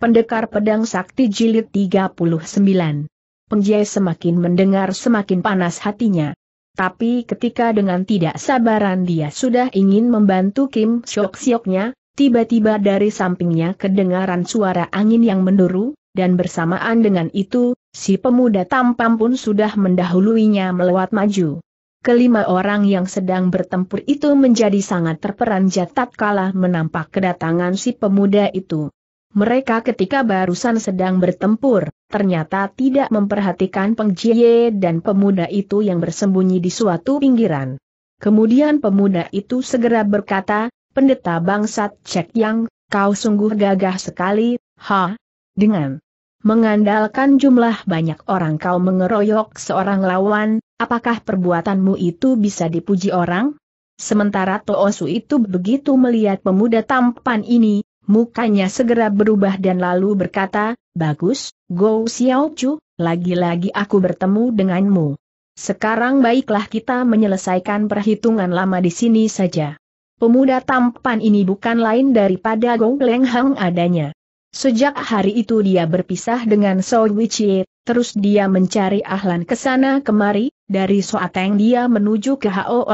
Pendekar Pedang Sakti Jilid 39 Penjai semakin mendengar semakin panas hatinya. Tapi ketika dengan tidak sabaran dia sudah ingin membantu Kim Syok Syoknya, tiba-tiba dari sampingnya kedengaran suara angin yang menduru, dan bersamaan dengan itu, si pemuda tampan pun sudah mendahuluinya melewat maju. Kelima orang yang sedang bertempur itu menjadi sangat terperanjat tatkala menampak kedatangan si pemuda itu. Mereka ketika barusan sedang bertempur, ternyata tidak memperhatikan Pengjie dan pemuda itu yang bersembunyi di suatu pinggiran. Kemudian pemuda itu segera berkata, pendeta bangsat Cek Yang, kau sungguh gagah sekali, ha? Dengan mengandalkan jumlah banyak orang kau mengeroyok seorang lawan, apakah perbuatanmu itu bisa dipuji orang? Sementara Toosu itu begitu melihat pemuda tampan ini, Mukanya segera berubah dan lalu berkata, Bagus, Go Xiao Chu, lagi-lagi aku bertemu denganmu. Sekarang baiklah kita menyelesaikan perhitungan lama di sini saja. Pemuda tampan ini bukan lain daripada Gong Leng Hang adanya. Sejak hari itu dia berpisah dengan Sou Wichie, terus dia mencari ahlan ke sana kemari, dari Soateng dia menuju ke Hao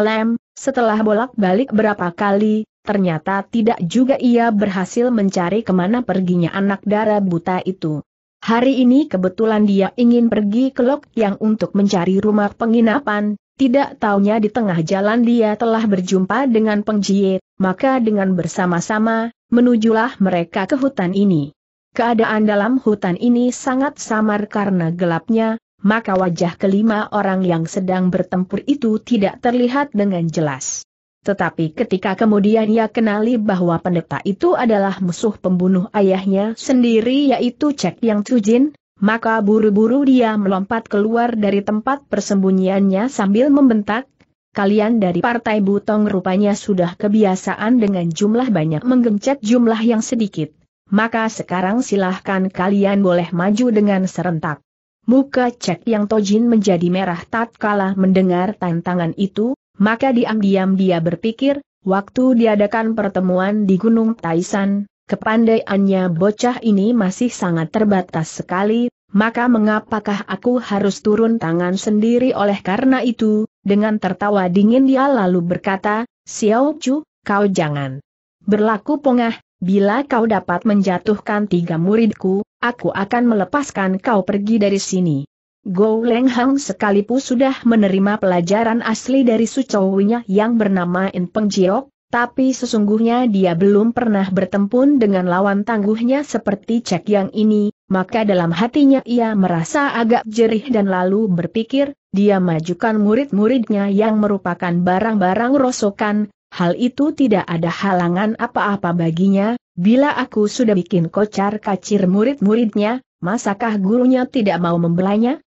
setelah bolak-balik berapa kali, ternyata tidak juga ia berhasil mencari kemana perginya anak darah buta itu. Hari ini kebetulan dia ingin pergi ke Lok yang untuk mencari rumah penginapan, tidak taunya di tengah jalan dia telah berjumpa dengan pengjiet, maka dengan bersama-sama, menujulah mereka ke hutan ini. Keadaan dalam hutan ini sangat samar karena gelapnya, maka wajah kelima orang yang sedang bertempur itu tidak terlihat dengan jelas. Tetapi ketika kemudian ia kenali bahwa pendeta itu adalah musuh pembunuh ayahnya sendiri yaitu Cek Yang Cujin, maka buru-buru dia melompat keluar dari tempat persembunyiannya sambil membentak, kalian dari partai Butong rupanya sudah kebiasaan dengan jumlah banyak menggencet jumlah yang sedikit. Maka sekarang silahkan kalian boleh maju dengan serentak. Muka Cek Yang Tojin menjadi merah tatkala mendengar tantangan itu, maka diam-diam dia berpikir, waktu diadakan pertemuan di Gunung Taisan, kepandaiannya bocah ini masih sangat terbatas sekali, maka mengapakah aku harus turun tangan sendiri oleh karena itu, dengan tertawa dingin dia lalu berkata, Xiao Chu, kau jangan berlaku pongah, bila kau dapat menjatuhkan tiga muridku, aku akan melepaskan kau pergi dari sini. Gou Leng Hang sekalipun sudah menerima pelajaran asli dari sucowinya yang bernama In Peng Jiok, tapi sesungguhnya dia belum pernah bertempur dengan lawan tangguhnya seperti Cek yang ini, maka dalam hatinya ia merasa agak jerih dan lalu berpikir, dia majukan murid-muridnya yang merupakan barang-barang rosokan, hal itu tidak ada halangan apa-apa baginya, bila aku sudah bikin kocar kacir murid-muridnya, masakah gurunya tidak mau membelanya?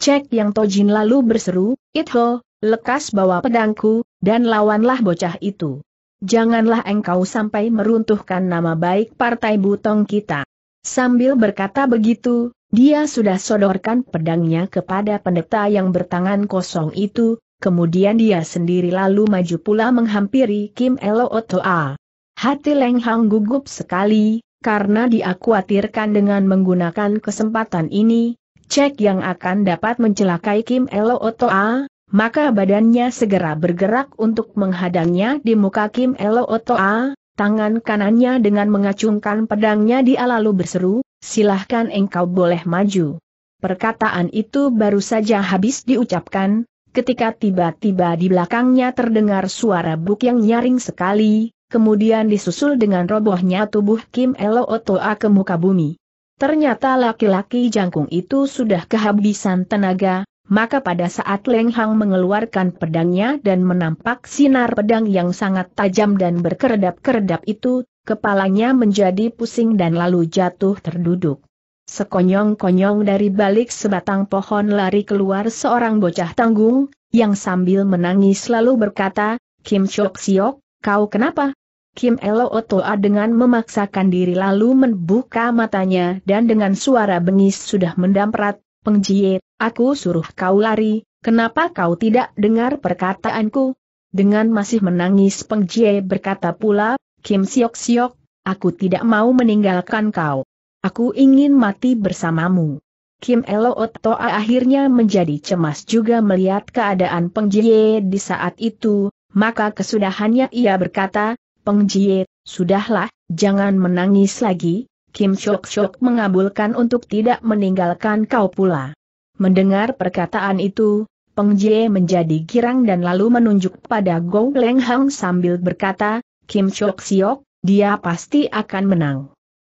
Cek Yang Tojin lalu berseru, Itho, lekas bawa pedangku, dan lawanlah bocah itu. Janganlah engkau sampai meruntuhkan nama baik partai butong kita. Sambil berkata begitu, dia sudah sodorkan pedangnya kepada pendeta yang bertangan kosong itu, kemudian dia sendiri lalu maju pula menghampiri Kim Elo Otoa. Hati Leng Hang gugup sekali, karena dia khawatirkan dengan menggunakan kesempatan ini, cek yang akan dapat mencelakai Kim Elo A, maka badannya segera bergerak untuk menghadangnya di muka Kim Elo A, tangan kanannya dengan mengacungkan pedangnya dia lalu berseru, silahkan engkau boleh maju. Perkataan itu baru saja habis diucapkan, ketika tiba-tiba di belakangnya terdengar suara buk yang nyaring sekali, kemudian disusul dengan robohnya tubuh Kim Elo A ke muka bumi. Ternyata laki-laki jangkung itu sudah kehabisan tenaga, maka pada saat Leng Hang mengeluarkan pedangnya dan menampak sinar pedang yang sangat tajam dan berkeredap-keredap itu, kepalanya menjadi pusing dan lalu jatuh terduduk. Sekonyong-konyong dari balik sebatang pohon lari keluar seorang bocah tanggung, yang sambil menangis lalu berkata, Kim Chok Siok, kau kenapa? Kim Elo Otoa dengan memaksakan diri lalu membuka matanya dan dengan suara bengis sudah mendamprat, Pengjie, aku suruh kau lari, kenapa kau tidak dengar perkataanku? Dengan masih menangis Pengjie berkata pula, Kim Siok Siok, aku tidak mau meninggalkan kau. Aku ingin mati bersamamu. Kim Elo Otoa akhirnya menjadi cemas juga melihat keadaan Pengjie di saat itu, maka kesudahannya ia berkata, Peng Jie, sudahlah, jangan menangis lagi, Kim Shok Shok mengabulkan untuk tidak meninggalkan kau pula. Mendengar perkataan itu, Peng Jie menjadi girang dan lalu menunjuk pada Gong Leng Hang sambil berkata, Kim Shok Siok, dia pasti akan menang.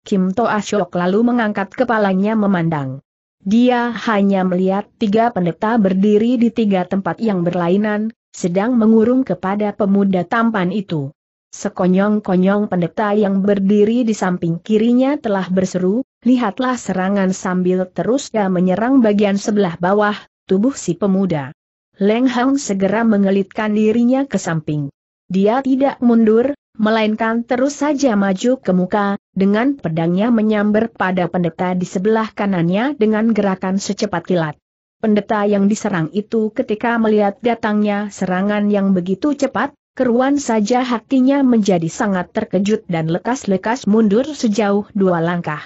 Kim Toa Shok lalu mengangkat kepalanya memandang. Dia hanya melihat tiga pendeta berdiri di tiga tempat yang berlainan, sedang mengurung kepada pemuda tampan itu. Sekonyong-konyong pendeta yang berdiri di samping kirinya telah berseru, lihatlah serangan sambil terus dia menyerang bagian sebelah bawah, tubuh si pemuda. Leng Hang segera mengelitkan dirinya ke samping. Dia tidak mundur, melainkan terus saja maju ke muka, dengan pedangnya menyambar pada pendeta di sebelah kanannya dengan gerakan secepat kilat. Pendeta yang diserang itu ketika melihat datangnya serangan yang begitu cepat, keruan saja hatinya menjadi sangat terkejut dan lekas-lekas mundur sejauh dua langkah.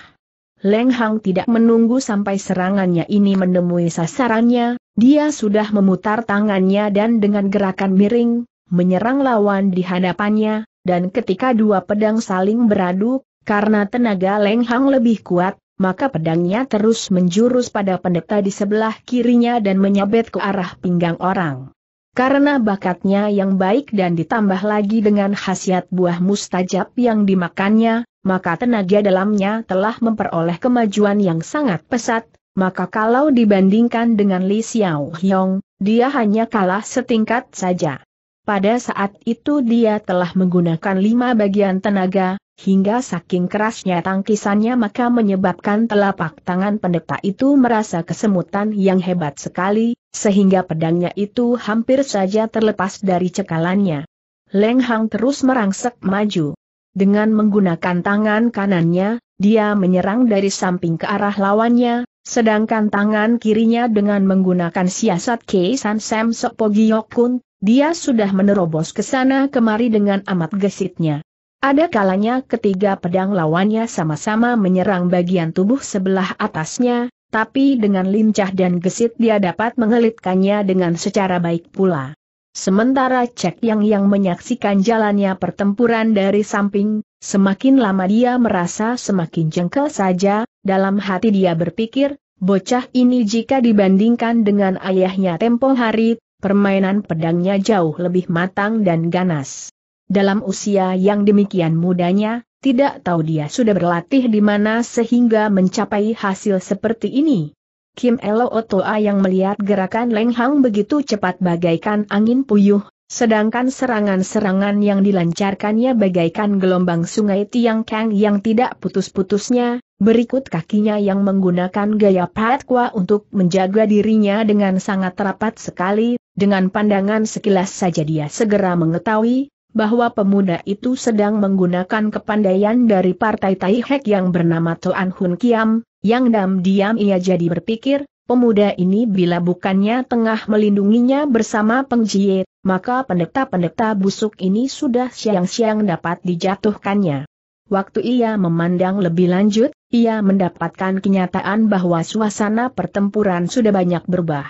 Leng Hang tidak menunggu sampai serangannya ini menemui sasarannya, dia sudah memutar tangannya dan dengan gerakan miring, menyerang lawan di hadapannya, dan ketika dua pedang saling beradu, karena tenaga Leng Hang lebih kuat, maka pedangnya terus menjurus pada pendeta di sebelah kirinya dan menyabet ke arah pinggang orang. Karena bakatnya yang baik dan ditambah lagi dengan khasiat buah mustajab yang dimakannya, maka tenaga dalamnya telah memperoleh kemajuan yang sangat pesat, maka kalau dibandingkan dengan Li Xiao Hyong, dia hanya kalah setingkat saja. Pada saat itu dia telah menggunakan lima bagian tenaga, Hingga saking kerasnya tangkisannya maka menyebabkan telapak tangan pendeta itu merasa kesemutan yang hebat sekali, sehingga pedangnya itu hampir saja terlepas dari cekalannya. Leng Hang terus merangsek maju. Dengan menggunakan tangan kanannya, dia menyerang dari samping ke arah lawannya, sedangkan tangan kirinya dengan menggunakan siasat Keisan Sam Sepo dia sudah menerobos ke sana kemari dengan amat gesitnya. Ada kalanya ketiga pedang lawannya sama-sama menyerang bagian tubuh sebelah atasnya, tapi dengan lincah dan gesit dia dapat mengelitkannya dengan secara baik pula. Sementara Cek Yang yang menyaksikan jalannya pertempuran dari samping, semakin lama dia merasa semakin jengkel saja, dalam hati dia berpikir, bocah ini jika dibandingkan dengan ayahnya tempo hari, permainan pedangnya jauh lebih matang dan ganas dalam usia yang demikian mudanya, tidak tahu dia sudah berlatih di mana sehingga mencapai hasil seperti ini. Kim Elo Otoa yang melihat gerakan Leng Hang begitu cepat bagaikan angin puyuh, sedangkan serangan-serangan yang dilancarkannya bagaikan gelombang sungai Tiang Kang yang tidak putus-putusnya, berikut kakinya yang menggunakan gaya patkwa untuk menjaga dirinya dengan sangat rapat sekali, dengan pandangan sekilas saja dia segera mengetahui, bahwa pemuda itu sedang menggunakan kepandaian dari partai Taihek yang bernama Toan Hun Kiam, yang diam diam ia jadi berpikir, pemuda ini bila bukannya tengah melindunginya bersama Peng maka pendeta-pendeta busuk ini sudah siang-siang dapat dijatuhkannya. Waktu ia memandang lebih lanjut, ia mendapatkan kenyataan bahwa suasana pertempuran sudah banyak berubah.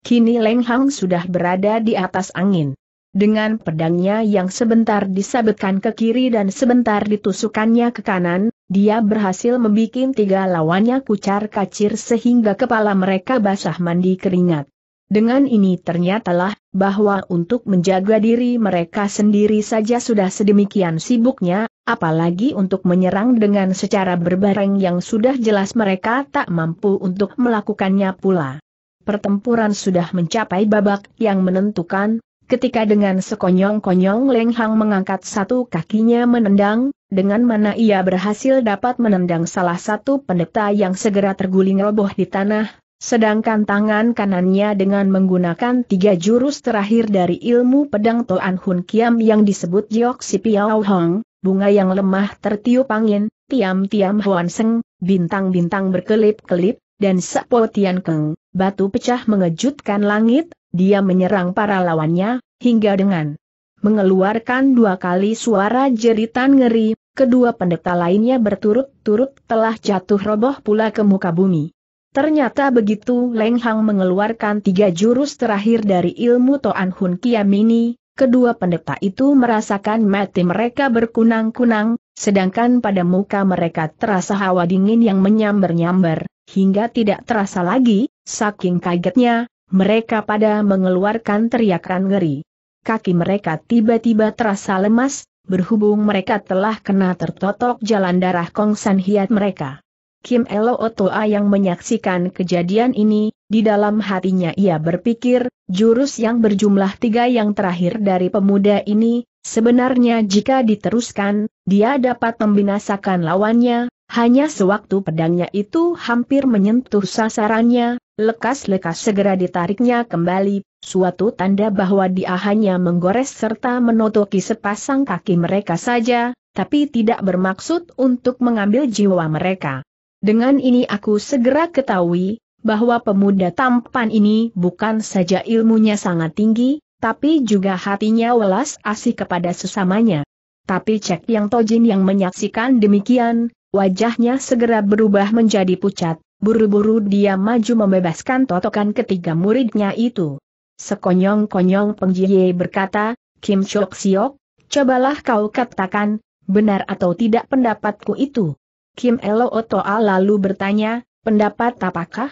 Kini Leng Hang sudah berada di atas angin. Dengan pedangnya yang sebentar disabetkan ke kiri dan sebentar ditusukannya ke kanan, dia berhasil membuat tiga lawannya kucar kacir sehingga kepala mereka basah mandi keringat. Dengan ini ternyatalah, bahwa untuk menjaga diri mereka sendiri saja sudah sedemikian sibuknya, apalagi untuk menyerang dengan secara berbareng yang sudah jelas mereka tak mampu untuk melakukannya pula. Pertempuran sudah mencapai babak yang menentukan, ketika dengan sekonyong-konyong Leng Hang mengangkat satu kakinya menendang, dengan mana ia berhasil dapat menendang salah satu pendeta yang segera terguling roboh di tanah, sedangkan tangan kanannya dengan menggunakan tiga jurus terakhir dari ilmu pedang Toan Hun Kiam yang disebut Jiok Si Piao Hong, bunga yang lemah tertiup angin, tiam-tiam Huan Seng, bintang-bintang berkelip-kelip, dan Sapo Tian Keng, batu pecah mengejutkan langit, dia menyerang para lawannya, hingga dengan mengeluarkan dua kali suara jeritan ngeri, kedua pendeta lainnya berturut-turut telah jatuh roboh pula ke muka bumi. Ternyata begitu Leng Hang mengeluarkan tiga jurus terakhir dari ilmu Toan Hun Kiamini, kedua pendeta itu merasakan mati mereka berkunang-kunang, sedangkan pada muka mereka terasa hawa dingin yang menyambar-nyambar hingga tidak terasa lagi, saking kagetnya, mereka pada mengeluarkan teriakan ngeri. Kaki mereka tiba-tiba terasa lemas, berhubung mereka telah kena tertotok jalan darah kongsan hiat mereka. Kim Elo Otoa yang menyaksikan kejadian ini, di dalam hatinya ia berpikir, jurus yang berjumlah tiga yang terakhir dari pemuda ini, sebenarnya jika diteruskan, dia dapat membinasakan lawannya, hanya sewaktu pedangnya itu hampir menyentuh sasarannya, lekas-lekas segera ditariknya kembali, suatu tanda bahwa dia hanya menggores serta menotoki sepasang kaki mereka saja, tapi tidak bermaksud untuk mengambil jiwa mereka. Dengan ini aku segera ketahui, bahwa pemuda tampan ini bukan saja ilmunya sangat tinggi, tapi juga hatinya welas asih kepada sesamanya. Tapi Cek Yang Tojin yang menyaksikan demikian, Wajahnya segera berubah menjadi pucat, buru-buru dia maju membebaskan totokan ketiga muridnya itu. Sekonyong-konyong Pengjiye berkata, Kim Chok Siok, cobalah kau katakan, benar atau tidak pendapatku itu. Kim Elo Otoa lalu bertanya, pendapat apakah?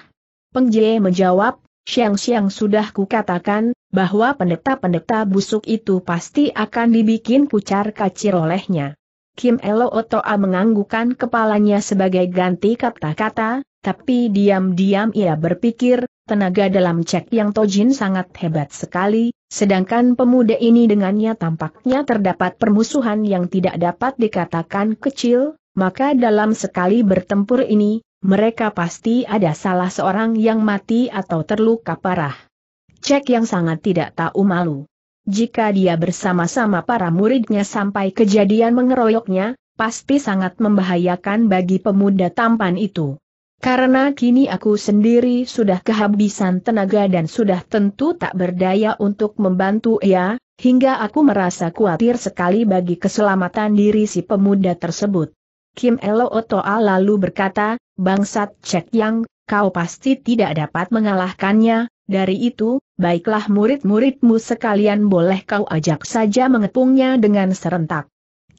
Pengjiye menjawab, Siang-siang sudah kukatakan, bahwa pendeta-pendeta busuk itu pasti akan dibikin pucar kacir olehnya. Kim Elo Otoa menganggukkan kepalanya sebagai ganti kata-kata, tapi diam-diam ia berpikir, tenaga dalam cek yang Tojin sangat hebat sekali, sedangkan pemuda ini dengannya tampaknya terdapat permusuhan yang tidak dapat dikatakan kecil, maka dalam sekali bertempur ini, mereka pasti ada salah seorang yang mati atau terluka parah. Cek yang sangat tidak tahu malu. Jika dia bersama-sama para muridnya sampai kejadian mengeroyoknya, pasti sangat membahayakan bagi pemuda tampan itu. Karena kini aku sendiri sudah kehabisan tenaga dan sudah tentu tak berdaya untuk membantu ia, hingga aku merasa khawatir sekali bagi keselamatan diri si pemuda tersebut. Kim Elo Otoa lalu berkata, Bangsat Cek Yang, kau pasti tidak dapat mengalahkannya, dari itu, baiklah murid-muridmu sekalian boleh kau ajak saja mengepungnya dengan serentak.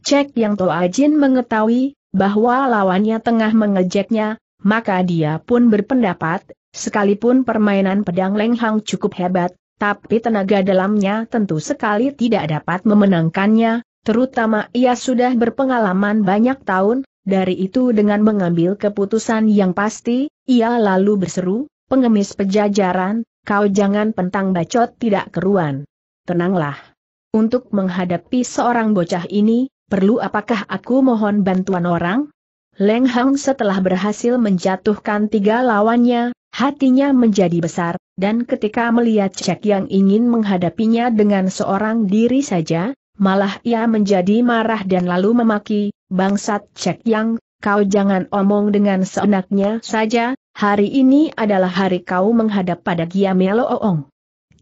Cek yang Toajin mengetahui, bahwa lawannya tengah mengejeknya, maka dia pun berpendapat, sekalipun permainan pedang Lenghang cukup hebat, tapi tenaga dalamnya tentu sekali tidak dapat memenangkannya, terutama ia sudah berpengalaman banyak tahun, dari itu dengan mengambil keputusan yang pasti, ia lalu berseru, pengemis pejajaran, kau jangan pentang bacot tidak keruan. Tenanglah. Untuk menghadapi seorang bocah ini, perlu apakah aku mohon bantuan orang? Leng Hang setelah berhasil menjatuhkan tiga lawannya, hatinya menjadi besar, dan ketika melihat Cek yang ingin menghadapinya dengan seorang diri saja, malah ia menjadi marah dan lalu memaki, bangsat Cek yang, kau jangan omong dengan seenaknya saja, hari ini adalah hari kau menghadap pada Giamelo Oong.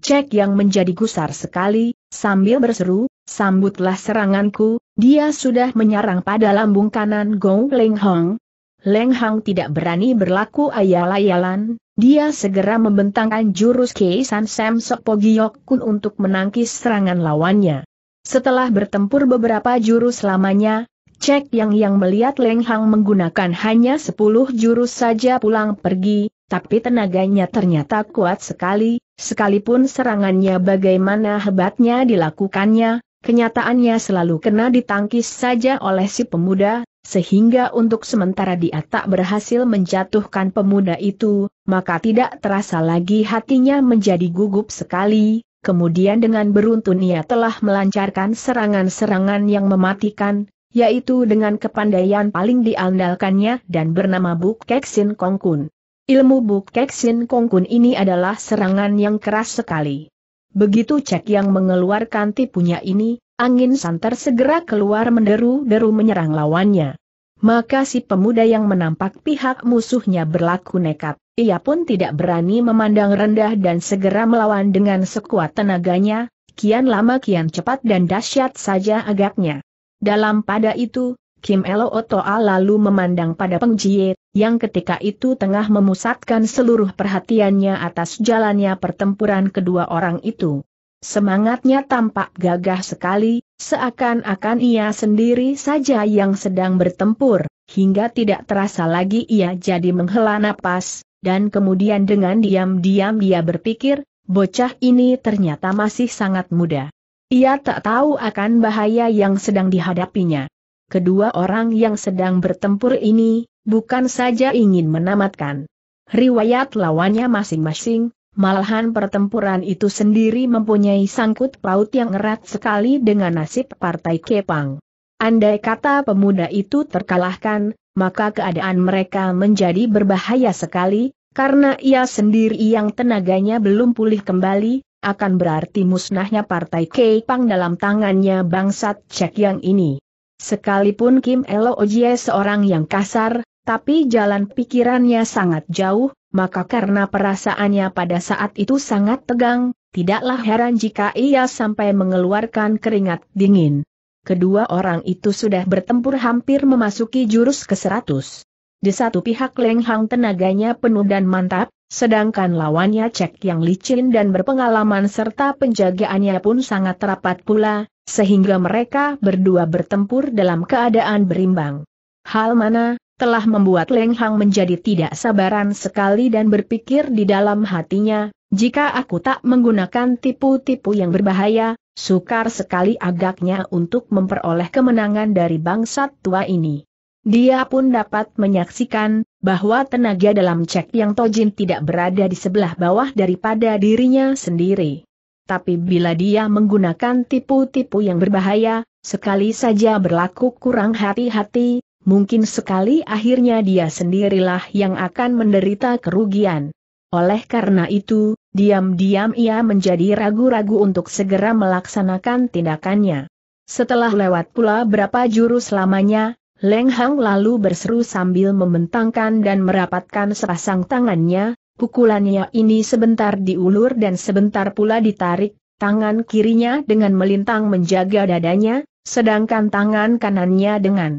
Cek yang menjadi gusar sekali, sambil berseru, sambutlah seranganku, dia sudah menyerang pada lambung kanan Gong Leng Hong. Leng Hong tidak berani berlaku ayal-ayalan, dia segera membentangkan jurus Keisan Sam Sopo Giyok Kun untuk menangkis serangan lawannya. Setelah bertempur beberapa jurus lamanya, Cek Yang Yang melihat Leng Hang menggunakan hanya sepuluh jurus saja pulang pergi, tapi tenaganya ternyata kuat sekali, sekalipun serangannya bagaimana hebatnya dilakukannya, kenyataannya selalu kena ditangkis saja oleh si pemuda, sehingga untuk sementara dia tak berhasil menjatuhkan pemuda itu, maka tidak terasa lagi hatinya menjadi gugup sekali, Kemudian dengan beruntun ia telah melancarkan serangan-serangan yang mematikan, yaitu dengan kepandaian paling diandalkannya dan bernama Buk Keksin Kongkun. Ilmu Buk Keksin Kongkun ini adalah serangan yang keras sekali. Begitu Cek yang mengeluarkan tipunya ini, angin santer segera keluar menderu-deru menyerang lawannya. Maka si pemuda yang menampak pihak musuhnya berlaku nekat, ia pun tidak berani memandang rendah dan segera melawan dengan sekuat tenaganya, kian lama kian cepat dan dahsyat saja agaknya. Dalam pada itu, Kim Elo Otoa lalu memandang pada Peng Jie, yang ketika itu tengah memusatkan seluruh perhatiannya atas jalannya pertempuran kedua orang itu. Semangatnya tampak gagah sekali, seakan-akan ia sendiri saja yang sedang bertempur, hingga tidak terasa lagi ia jadi menghela napas, dan kemudian dengan diam-diam dia berpikir, bocah ini ternyata masih sangat muda. Ia tak tahu akan bahaya yang sedang dihadapinya. Kedua orang yang sedang bertempur ini, bukan saja ingin menamatkan riwayat lawannya masing-masing, malahan pertempuran itu sendiri mempunyai sangkut paut yang erat sekali dengan nasib Partai Kepang. Andai kata pemuda itu terkalahkan, maka keadaan mereka menjadi berbahaya sekali, karena ia sendiri yang tenaganya belum pulih kembali, akan berarti musnahnya partai Keipang dalam tangannya bangsat Cek yang ini. Sekalipun Kim Elo Ojie seorang yang kasar, tapi jalan pikirannya sangat jauh, maka karena perasaannya pada saat itu sangat tegang, tidaklah heran jika ia sampai mengeluarkan keringat dingin. Kedua orang itu sudah bertempur hampir memasuki jurus ke-100. Di satu pihak Leng Hang tenaganya penuh dan mantap, Sedangkan lawannya Cek yang licin dan berpengalaman serta penjagaannya pun sangat rapat pula, sehingga mereka berdua bertempur dalam keadaan berimbang. Hal mana, telah membuat Leng Hang menjadi tidak sabaran sekali dan berpikir di dalam hatinya, jika aku tak menggunakan tipu-tipu yang berbahaya, sukar sekali agaknya untuk memperoleh kemenangan dari bangsa tua ini. Dia pun dapat menyaksikan bahwa tenaga dalam cek yang Tojin tidak berada di sebelah bawah daripada dirinya sendiri. Tapi bila dia menggunakan tipu-tipu yang berbahaya, sekali saja berlaku kurang hati-hati, mungkin sekali akhirnya dia sendirilah yang akan menderita kerugian. Oleh karena itu, diam-diam ia menjadi ragu-ragu untuk segera melaksanakan tindakannya. Setelah lewat pula berapa jurus lamanya, Leng Hang lalu berseru sambil membentangkan dan merapatkan sepasang tangannya, pukulannya ini sebentar diulur dan sebentar pula ditarik, tangan kirinya dengan melintang menjaga dadanya, sedangkan tangan kanannya dengan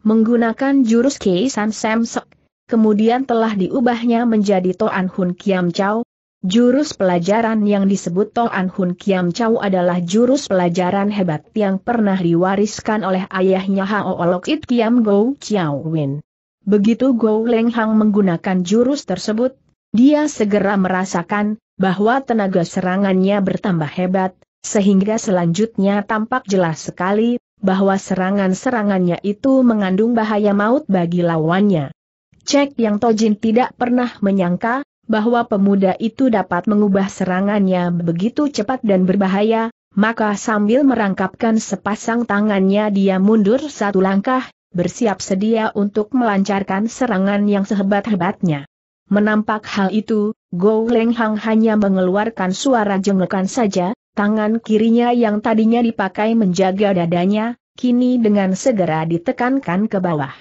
menggunakan jurus Kei San Sem Sek, kemudian telah diubahnya menjadi Toan Hun Kiam Chau, Jurus pelajaran yang disebut Toan Hun Kiam Chow adalah jurus pelajaran hebat yang pernah diwariskan oleh ayahnya Hao Olok It Kiam Go Chiao Win. Begitu Go Leng Hang menggunakan jurus tersebut, dia segera merasakan bahwa tenaga serangannya bertambah hebat, sehingga selanjutnya tampak jelas sekali bahwa serangan-serangannya itu mengandung bahaya maut bagi lawannya. Cek yang Tojin tidak pernah menyangka bahwa pemuda itu dapat mengubah serangannya begitu cepat dan berbahaya, maka sambil merangkapkan sepasang tangannya dia mundur satu langkah, bersiap sedia untuk melancarkan serangan yang sehebat-hebatnya. Menampak hal itu, Go Leng Hang hanya mengeluarkan suara jengekan saja, tangan kirinya yang tadinya dipakai menjaga dadanya, kini dengan segera ditekankan ke bawah.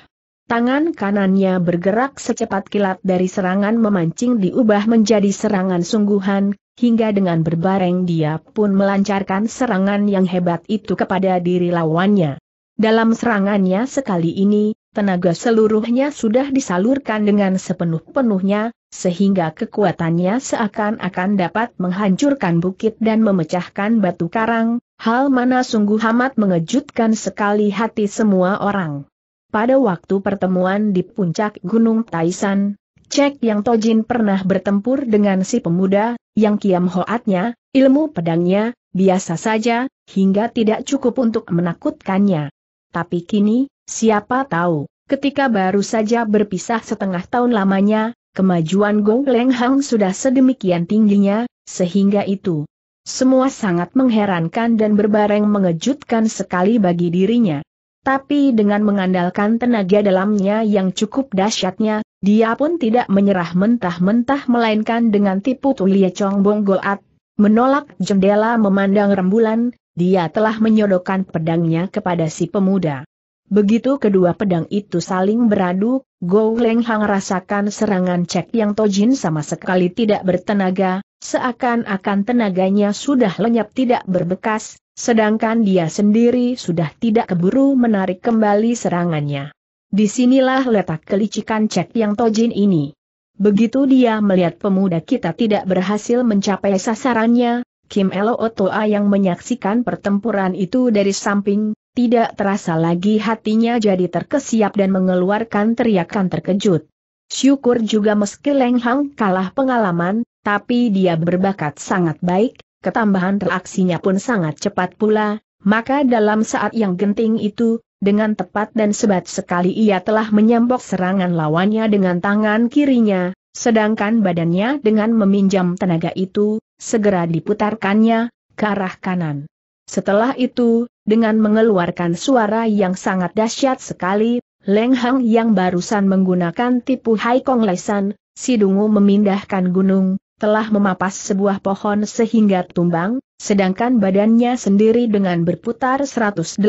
Tangan kanannya bergerak secepat kilat dari serangan memancing diubah menjadi serangan sungguhan, hingga dengan berbareng dia pun melancarkan serangan yang hebat itu kepada diri lawannya. Dalam serangannya sekali ini, tenaga seluruhnya sudah disalurkan dengan sepenuh-penuhnya, sehingga kekuatannya seakan-akan dapat menghancurkan bukit dan memecahkan batu karang, hal mana sungguh amat mengejutkan sekali hati semua orang. Pada waktu pertemuan di puncak Gunung Taisan, Cek Yang Tojin pernah bertempur dengan si pemuda, yang kiam hoatnya, ilmu pedangnya, biasa saja, hingga tidak cukup untuk menakutkannya. Tapi kini, siapa tahu, ketika baru saja berpisah setengah tahun lamanya, kemajuan Gong Leng Hang sudah sedemikian tingginya, sehingga itu. Semua sangat mengherankan dan berbareng mengejutkan sekali bagi dirinya. Tapi dengan mengandalkan tenaga dalamnya yang cukup dahsyatnya, dia pun tidak menyerah mentah-mentah melainkan dengan tipu tulia Chong Bong Goat. Menolak jendela memandang rembulan, dia telah menyodokkan pedangnya kepada si pemuda. Begitu kedua pedang itu saling beradu, Go Leng Hang rasakan serangan cek yang Tojin sama sekali tidak bertenaga, seakan-akan tenaganya sudah lenyap tidak berbekas, Sedangkan dia sendiri sudah tidak keburu menarik kembali serangannya. Disinilah letak kelicikan Cek Yang Tojin ini. Begitu dia melihat pemuda kita tidak berhasil mencapai sasarannya, Kim Elo Otoa yang menyaksikan pertempuran itu dari samping, tidak terasa lagi hatinya jadi terkesiap dan mengeluarkan teriakan terkejut. Syukur juga meski Leng Hang kalah pengalaman, tapi dia berbakat sangat baik, ketambahan reaksinya pun sangat cepat pula, maka dalam saat yang genting itu, dengan tepat dan sebat sekali ia telah menyambok serangan lawannya dengan tangan kirinya, sedangkan badannya dengan meminjam tenaga itu, segera diputarkannya, ke arah kanan. Setelah itu, dengan mengeluarkan suara yang sangat dahsyat sekali, Leng Hang yang barusan menggunakan tipu Hai Haikong Lesan, Sidungu memindahkan gunung, telah memapas sebuah pohon sehingga tumbang, sedangkan badannya sendiri dengan berputar 180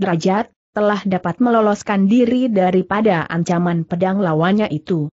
derajat, telah dapat meloloskan diri daripada ancaman pedang lawannya itu.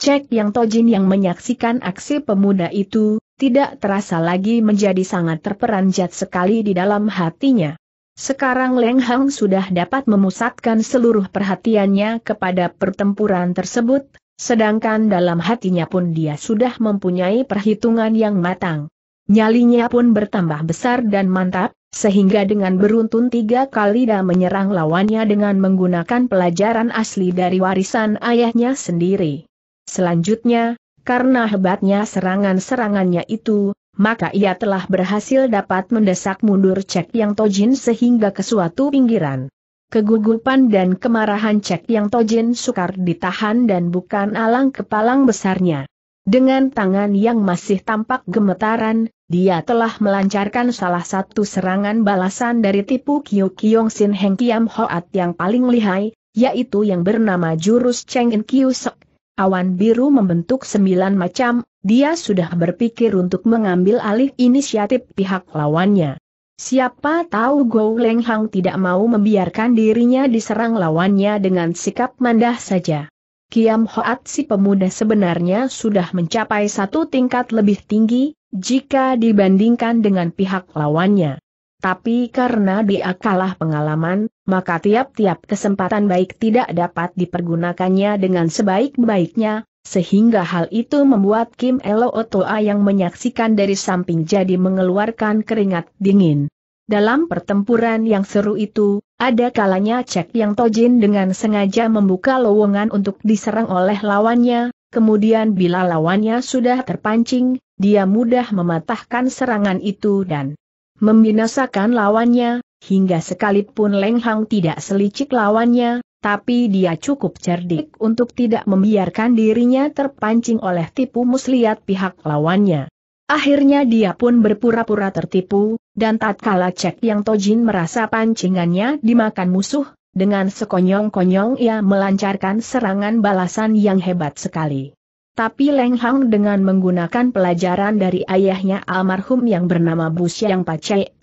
Cek yang Tojin yang menyaksikan aksi pemuda itu, tidak terasa lagi menjadi sangat terperanjat sekali di dalam hatinya. Sekarang Leng Hang sudah dapat memusatkan seluruh perhatiannya kepada pertempuran tersebut, Sedangkan dalam hatinya pun dia sudah mempunyai perhitungan yang matang. Nyalinya pun bertambah besar dan mantap, sehingga dengan beruntun tiga kali dia menyerang lawannya dengan menggunakan pelajaran asli dari warisan ayahnya sendiri. Selanjutnya, karena hebatnya serangan-serangannya itu, maka ia telah berhasil dapat mendesak mundur Cek Yang Tojin sehingga ke suatu pinggiran. Kegugupan dan kemarahan Cek Yang Tojin sukar ditahan dan bukan alang kepalang besarnya. Dengan tangan yang masih tampak gemetaran, dia telah melancarkan salah satu serangan balasan dari tipu Kyu Kyong Sin Heng Kiam Hoat yang paling lihai, yaitu yang bernama jurus Cheng In Kyu Sek. Awan biru membentuk sembilan macam, dia sudah berpikir untuk mengambil alih inisiatif pihak lawannya. Siapa tahu Gou Leng Hang tidak mau membiarkan dirinya diserang lawannya dengan sikap mandah saja. Kiam Hoat si pemuda sebenarnya sudah mencapai satu tingkat lebih tinggi, jika dibandingkan dengan pihak lawannya. Tapi karena dia kalah pengalaman, maka tiap-tiap kesempatan baik tidak dapat dipergunakannya dengan sebaik-baiknya, sehingga hal itu membuat Kim Elo Otoa yang menyaksikan dari samping jadi mengeluarkan keringat dingin. Dalam pertempuran yang seru itu, ada kalanya Cek Yang Tojin dengan sengaja membuka lowongan untuk diserang oleh lawannya, kemudian bila lawannya sudah terpancing, dia mudah mematahkan serangan itu dan membinasakan lawannya, hingga sekalipun Leng Hang tidak selicik lawannya, tapi dia cukup cerdik untuk tidak membiarkan dirinya terpancing oleh tipu muslihat pihak lawannya. Akhirnya dia pun berpura-pura tertipu, dan tatkala Cek Yang Tojin merasa pancingannya dimakan musuh, dengan sekonyong-konyong ia melancarkan serangan balasan yang hebat sekali. Tapi Leng Hang dengan menggunakan pelajaran dari ayahnya almarhum yang bernama Bu Siang Pacek,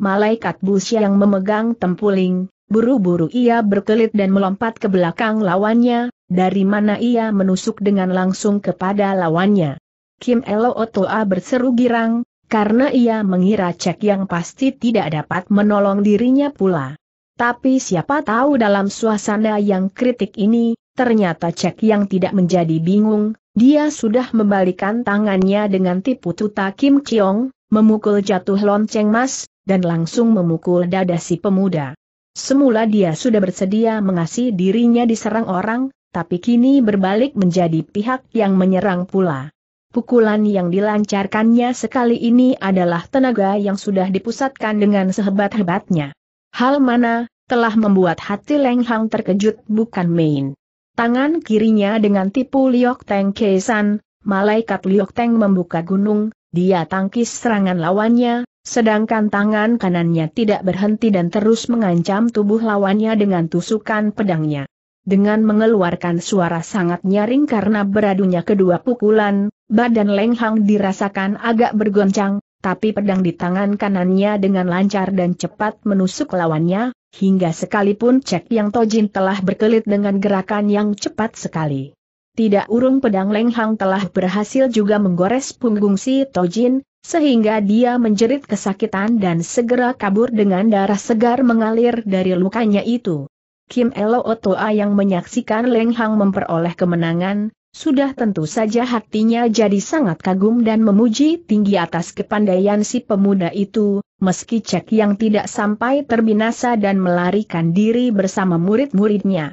malaikat Bu Siang memegang tempuling, Buru-buru ia berkelit dan melompat ke belakang lawannya, dari mana ia menusuk dengan langsung kepada lawannya. Kim Elo Otoa berseru girang, karena ia mengira cek yang pasti tidak dapat menolong dirinya pula. Tapi siapa tahu dalam suasana yang kritik ini, ternyata cek yang tidak menjadi bingung, dia sudah membalikan tangannya dengan tipu tuta Kim Chiong, memukul jatuh lonceng mas, dan langsung memukul dada si pemuda. Semula dia sudah bersedia mengasi dirinya diserang orang, tapi kini berbalik menjadi pihak yang menyerang pula. Pukulan yang dilancarkannya sekali ini adalah tenaga yang sudah dipusatkan dengan sehebat-hebatnya. Hal mana, telah membuat hati Leng Hang terkejut bukan main. Tangan kirinya dengan tipu Liok Teng Kesan, malaikat Liok Teng membuka gunung, dia tangkis serangan lawannya, sedangkan tangan kanannya tidak berhenti dan terus mengancam tubuh lawannya dengan tusukan pedangnya. Dengan mengeluarkan suara sangat nyaring karena beradunya kedua pukulan, badan Leng dirasakan agak bergoncang, tapi pedang di tangan kanannya dengan lancar dan cepat menusuk lawannya, hingga sekalipun Cek Yang Tojin telah berkelit dengan gerakan yang cepat sekali. Tidak urung pedang Lenghang telah berhasil juga menggores punggung si Tojin, sehingga dia menjerit kesakitan dan segera kabur dengan darah segar mengalir dari lukanya itu. Kim Elo Otoa yang menyaksikan Lenghang memperoleh kemenangan, sudah tentu saja hatinya jadi sangat kagum dan memuji tinggi atas kepandaian si pemuda itu, meski cek yang tidak sampai terbinasa dan melarikan diri bersama murid-muridnya.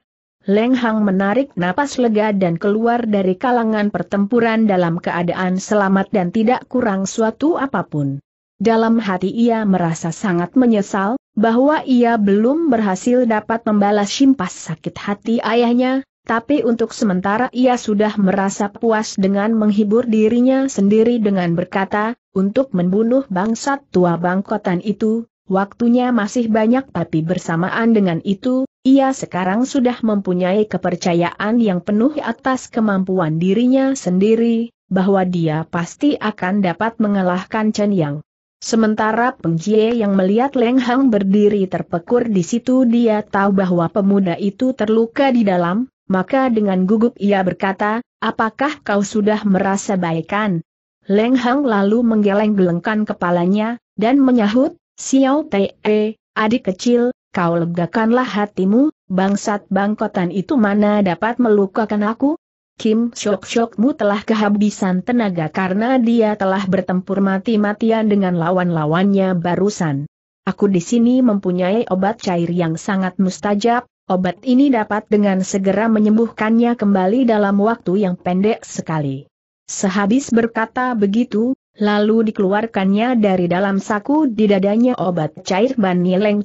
Leng Hang menarik napas lega dan keluar dari kalangan pertempuran dalam keadaan selamat dan tidak kurang suatu apapun. Dalam hati ia merasa sangat menyesal, bahwa ia belum berhasil dapat membalas simpas sakit hati ayahnya, tapi untuk sementara ia sudah merasa puas dengan menghibur dirinya sendiri dengan berkata, untuk membunuh bangsat tua bangkotan itu, waktunya masih banyak tapi bersamaan dengan itu, ia sekarang sudah mempunyai kepercayaan yang penuh atas kemampuan dirinya sendiri, bahwa dia pasti akan dapat mengalahkan Chen Yang. Sementara Pengjie yang melihat Leng Hang berdiri terpekur di situ dia tahu bahwa pemuda itu terluka di dalam, maka dengan gugup ia berkata, apakah kau sudah merasa baikan? Leng Hang lalu menggeleng-gelengkan kepalanya, dan menyahut, Xiao Te, eh, adik kecil, kau legakanlah hatimu, bangsat bangkotan itu mana dapat melukakan aku? Kim Shok-shokmu telah kehabisan tenaga karena dia telah bertempur mati-matian dengan lawan-lawannya barusan. Aku di sini mempunyai obat cair yang sangat mustajab, obat ini dapat dengan segera menyembuhkannya kembali dalam waktu yang pendek sekali. Sehabis berkata begitu, Lalu dikeluarkannya dari dalam saku di dadanya obat cair Bani Leng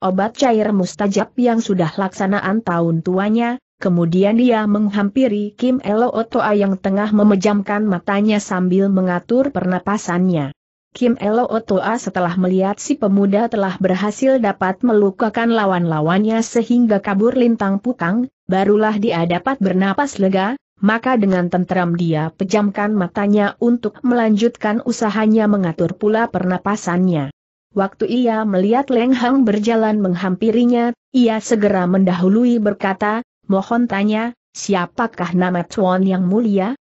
obat cair mustajab yang sudah laksanaan tahun tuanya, kemudian dia menghampiri Kim Elo Otoa yang tengah memejamkan matanya sambil mengatur pernapasannya. Kim Elo Otoa setelah melihat si pemuda telah berhasil dapat melukakan lawan-lawannya sehingga kabur lintang pukang, barulah dia dapat bernapas lega, maka dengan tenteram dia pejamkan matanya untuk melanjutkan usahanya mengatur pula pernapasannya. Waktu ia melihat Leng Hang berjalan menghampirinya, ia segera mendahului berkata, mohon tanya, siapakah nama Tuan yang mulia?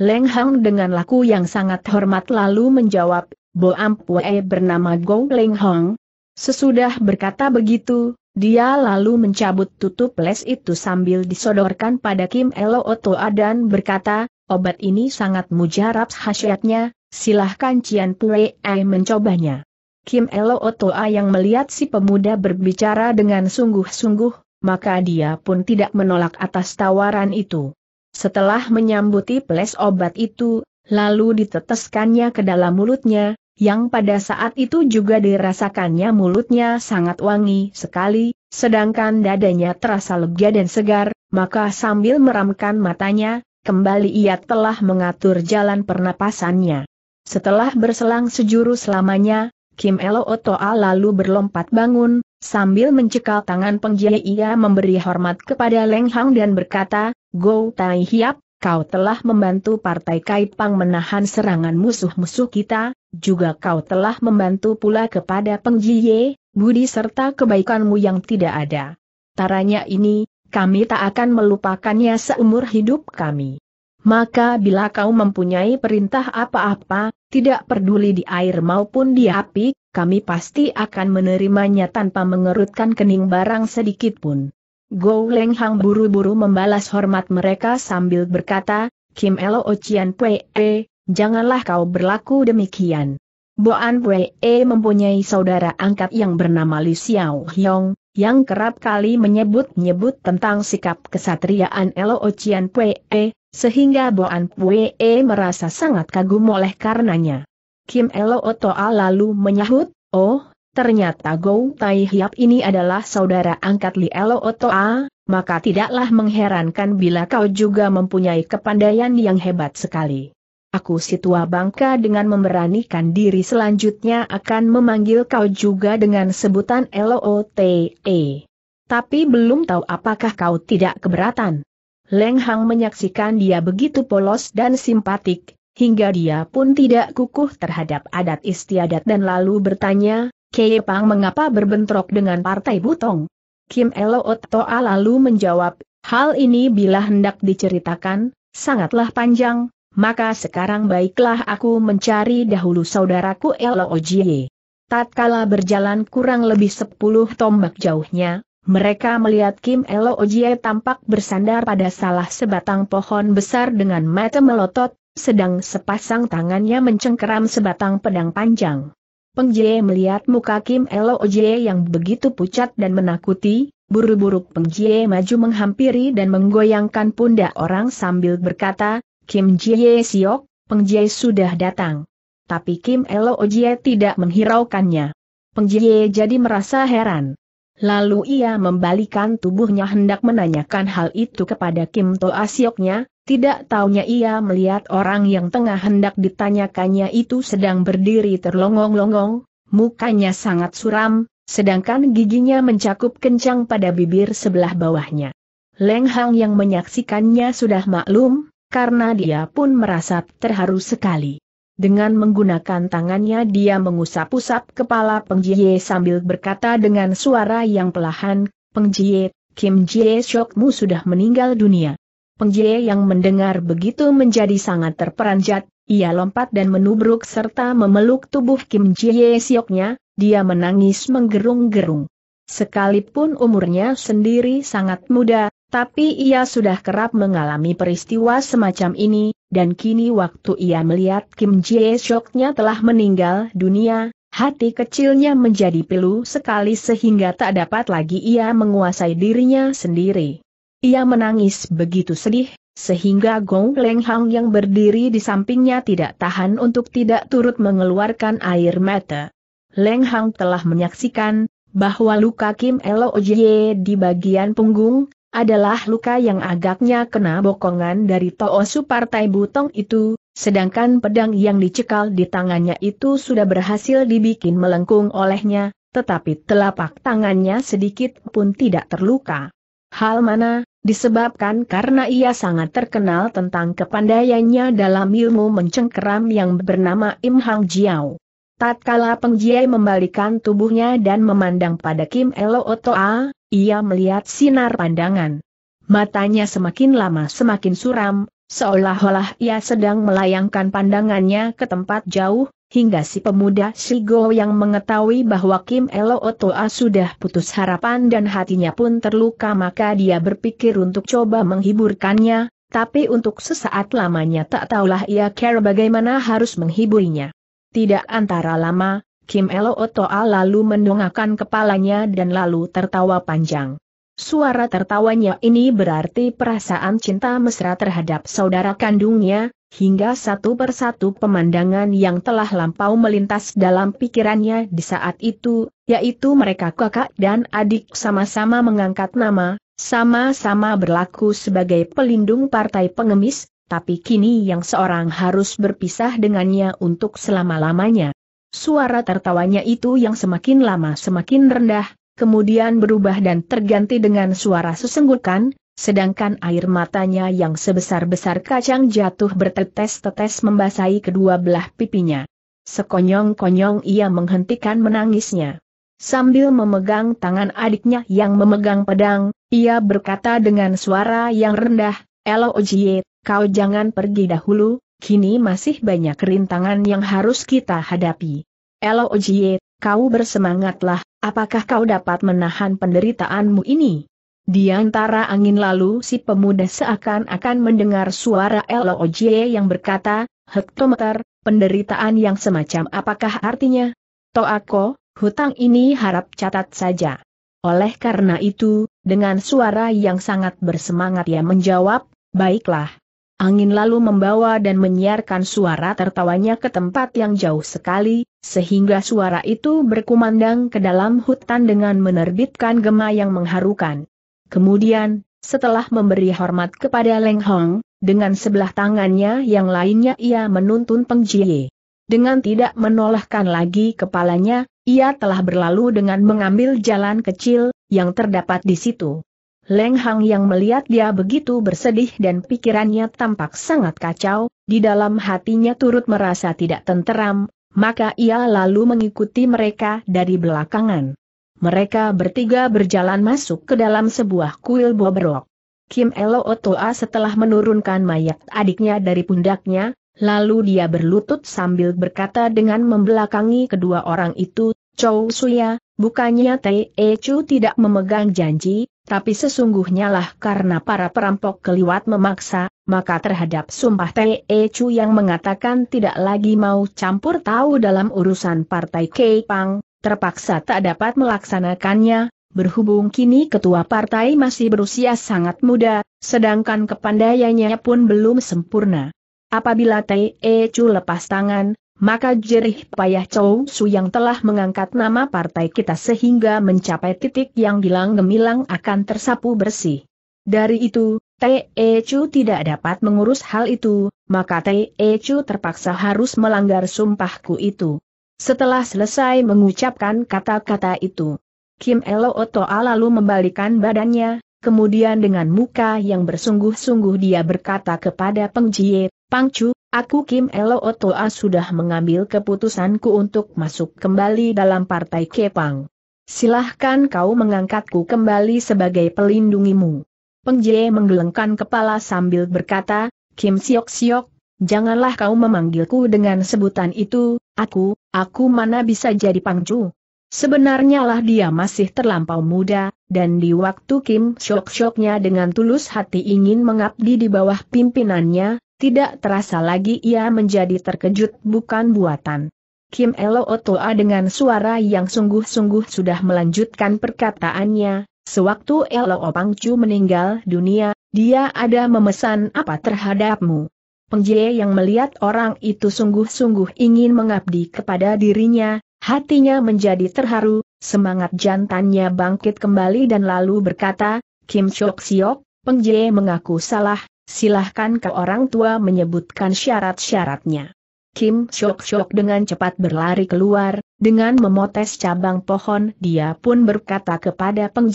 Leng Hang dengan laku yang sangat hormat lalu menjawab, Bo Ampue bernama Gong Leng Hang. Sesudah berkata begitu, dia lalu mencabut tutup les itu sambil disodorkan pada Kim Elo Oto dan berkata, obat ini sangat mujarab khasiatnya, silahkan Cian Pue Ai mencobanya. Kim Elo Oto yang melihat si pemuda berbicara dengan sungguh-sungguh, maka dia pun tidak menolak atas tawaran itu. Setelah menyambuti les obat itu, lalu diteteskannya ke dalam mulutnya, yang pada saat itu juga dirasakannya mulutnya sangat wangi sekali, sedangkan dadanya terasa lega dan segar, maka sambil meramkan matanya, kembali ia telah mengatur jalan pernapasannya. Setelah berselang sejuru selamanya, Kim Elo Otoa lalu berlompat bangun, sambil mencekal tangan pengjaya ia memberi hormat kepada Leng Hang dan berkata, Go Tai Hiap, Kau telah membantu Partai Kaipang menahan serangan musuh-musuh kita, juga kau telah membantu pula kepada Pengjiye, budi serta kebaikanmu yang tidak ada. Taranya ini, kami tak akan melupakannya seumur hidup kami. Maka bila kau mempunyai perintah apa-apa, tidak peduli di air maupun di api, kami pasti akan menerimanya tanpa mengerutkan kening barang sedikit pun. Go Leng Hang buru-buru membalas hormat mereka sambil berkata, Kim Elo Ochian E, janganlah kau berlaku demikian. Boan E mempunyai saudara angkat yang bernama Li Xiao Hyong, yang kerap kali menyebut-nyebut tentang sikap kesatriaan Elo Ochian E, sehingga Boan E merasa sangat kagum oleh karenanya. Kim Elo Otoa lalu menyahut, Oh, Ternyata Gou Tai Hiap ini adalah saudara angkat Li Elo Otoa, maka tidaklah mengherankan bila kau juga mempunyai kepandaian yang hebat sekali. Aku si tua bangka dengan memberanikan diri selanjutnya akan memanggil kau juga dengan sebutan LOTE. E. Tapi belum tahu apakah kau tidak keberatan. Leng Hang menyaksikan dia begitu polos dan simpatik, hingga dia pun tidak kukuh terhadap adat istiadat dan lalu bertanya, Kei Pang mengapa berbentrok dengan Partai Butong? Kim Elo Toa lalu menjawab, hal ini bila hendak diceritakan, sangatlah panjang, maka sekarang baiklah aku mencari dahulu saudaraku Elo Ojie. Tatkala berjalan kurang lebih sepuluh tombak jauhnya, mereka melihat Kim Elo Ojie tampak bersandar pada salah sebatang pohon besar dengan mata melotot, sedang sepasang tangannya mencengkeram sebatang pedang panjang. Peng Jie melihat muka Kim Elo Jie yang begitu pucat dan menakuti, buru-buru Peng Jie maju menghampiri dan menggoyangkan pundak orang sambil berkata, Kim Jie Siok, Peng Jie sudah datang. Tapi Kim Elo Jie tidak menghiraukannya. Peng Jie jadi merasa heran. Lalu ia membalikan tubuhnya hendak menanyakan hal itu kepada Kim Toa Sioknya, tidak taunya ia melihat orang yang tengah hendak ditanyakannya itu sedang berdiri terlongong-longong, mukanya sangat suram, sedangkan giginya mencakup kencang pada bibir sebelah bawahnya. Leng Hang yang menyaksikannya sudah maklum, karena dia pun merasa terharu sekali. Dengan menggunakan tangannya dia mengusap-usap kepala Peng Jie sambil berkata dengan suara yang pelahan, Peng Jie, Kim Jie Shokmu sudah meninggal dunia. Pengjie yang mendengar begitu menjadi sangat terperanjat, ia lompat dan menubruk serta memeluk tubuh Kim Jie Sioknya, dia menangis menggerung-gerung. Sekalipun umurnya sendiri sangat muda, tapi ia sudah kerap mengalami peristiwa semacam ini, dan kini waktu ia melihat Kim Jie Sioknya telah meninggal dunia, Hati kecilnya menjadi pilu sekali sehingga tak dapat lagi ia menguasai dirinya sendiri. Ia menangis begitu sedih, sehingga Gong Lenghang yang berdiri di sampingnya tidak tahan untuk tidak turut mengeluarkan air mata. Lenghang telah menyaksikan bahwa luka Kim Elo di bagian punggung adalah luka yang agaknya kena bokongan dari Toosu Partai Butong itu, sedangkan pedang yang dicekal di tangannya itu sudah berhasil dibikin melengkung olehnya, tetapi telapak tangannya sedikit pun tidak terluka. Hal mana Disebabkan karena ia sangat terkenal tentang kepandaiannya dalam ilmu mencengkeram yang bernama Im Hang Jiao. Tatkala pengjiai membalikan tubuhnya dan memandang pada Kim Elo Otoa, ia melihat sinar pandangan. Matanya semakin lama semakin suram, seolah-olah ia sedang melayangkan pandangannya ke tempat jauh, hingga si pemuda Shigo yang mengetahui bahwa Kim Elo Otoa sudah putus harapan dan hatinya pun terluka maka dia berpikir untuk coba menghiburkannya, tapi untuk sesaat lamanya tak tahulah ia care bagaimana harus menghiburnya. Tidak antara lama, Kim Elo Otoa lalu mendongakkan kepalanya dan lalu tertawa panjang. Suara tertawanya ini berarti perasaan cinta mesra terhadap saudara kandungnya, hingga satu persatu pemandangan yang telah lampau melintas dalam pikirannya di saat itu, yaitu mereka kakak dan adik sama-sama mengangkat nama, sama-sama berlaku sebagai pelindung partai pengemis, tapi kini yang seorang harus berpisah dengannya untuk selama-lamanya. Suara tertawanya itu yang semakin lama semakin rendah, kemudian berubah dan terganti dengan suara sesenggukan, sedangkan air matanya yang sebesar-besar kacang jatuh bertetes-tetes membasahi kedua belah pipinya. Sekonyong-konyong ia menghentikan menangisnya. Sambil memegang tangan adiknya yang memegang pedang, ia berkata dengan suara yang rendah, Elo Ojie, kau jangan pergi dahulu, kini masih banyak rintangan yang harus kita hadapi. Elo Ojie, kau bersemangatlah, apakah kau dapat menahan penderitaanmu ini? Di antara angin lalu si pemuda seakan-akan mendengar suara LOJ yang berkata, hektometer, penderitaan yang semacam apakah artinya? Toako, hutang ini harap catat saja. Oleh karena itu, dengan suara yang sangat bersemangat ia menjawab, baiklah. Angin lalu membawa dan menyiarkan suara tertawanya ke tempat yang jauh sekali, sehingga suara itu berkumandang ke dalam hutan dengan menerbitkan gema yang mengharukan. Kemudian, setelah memberi hormat kepada Leng Hong, dengan sebelah tangannya yang lainnya ia menuntun Peng Jie. Dengan tidak menolakkan lagi kepalanya, ia telah berlalu dengan mengambil jalan kecil, yang terdapat di situ. Leng Hang yang melihat dia begitu bersedih dan pikirannya tampak sangat kacau, di dalam hatinya turut merasa tidak tenteram, maka ia lalu mengikuti mereka dari belakangan. Mereka bertiga berjalan masuk ke dalam sebuah kuil bobrok. Kim Elo Otoa setelah menurunkan mayat adiknya dari pundaknya, lalu dia berlutut sambil berkata dengan membelakangi kedua orang itu, Chow Suya, bukannya Tei e Chu tidak memegang janji, tapi sesungguhnya lah karena para perampok keliwat memaksa, maka terhadap sumpah Tei e Chu yang mengatakan tidak lagi mau campur tahu dalam urusan partai Pang, terpaksa tak dapat melaksanakannya, berhubung kini ketua partai masih berusia sangat muda, sedangkan kepandaiannya pun belum sempurna. Apabila Te e Chu lepas tangan, maka jerih payah Chou Su yang telah mengangkat nama partai kita sehingga mencapai titik yang bilang gemilang akan tersapu bersih. Dari itu, Te e Chu tidak dapat mengurus hal itu, maka Te e Chu terpaksa harus melanggar sumpahku itu. Setelah selesai mengucapkan kata-kata itu, Kim Elo Otoa lalu membalikan badannya, kemudian dengan muka yang bersungguh-sungguh dia berkata kepada Peng Jie, Pang Chu, aku Kim Elo Otoa sudah mengambil keputusanku untuk masuk kembali dalam partai Kepang. Silahkan kau mengangkatku kembali sebagai pelindungimu. Peng Jie menggelengkan kepala sambil berkata, Kim Siok Siok, janganlah kau memanggilku dengan sebutan itu, aku, Aku mana bisa jadi pangju? Sebenarnya lah dia masih terlampau muda, dan di waktu Kim shock-shocknya dengan tulus hati ingin mengabdi di bawah pimpinannya, tidak terasa lagi ia menjadi terkejut bukan buatan. Kim Elo Otoa dengan suara yang sungguh-sungguh sudah melanjutkan perkataannya, sewaktu Elo Opangcu meninggal dunia, dia ada memesan apa terhadapmu. Pengjie yang melihat orang itu sungguh-sungguh ingin mengabdi kepada dirinya, hatinya menjadi terharu, semangat jantannya bangkit kembali dan lalu berkata, Kim Chok Siok, Pengjie mengaku salah, silahkan ke orang tua menyebutkan syarat-syaratnya. Kim chok Siok dengan cepat berlari keluar, dengan memotes cabang pohon dia pun berkata kepada Peng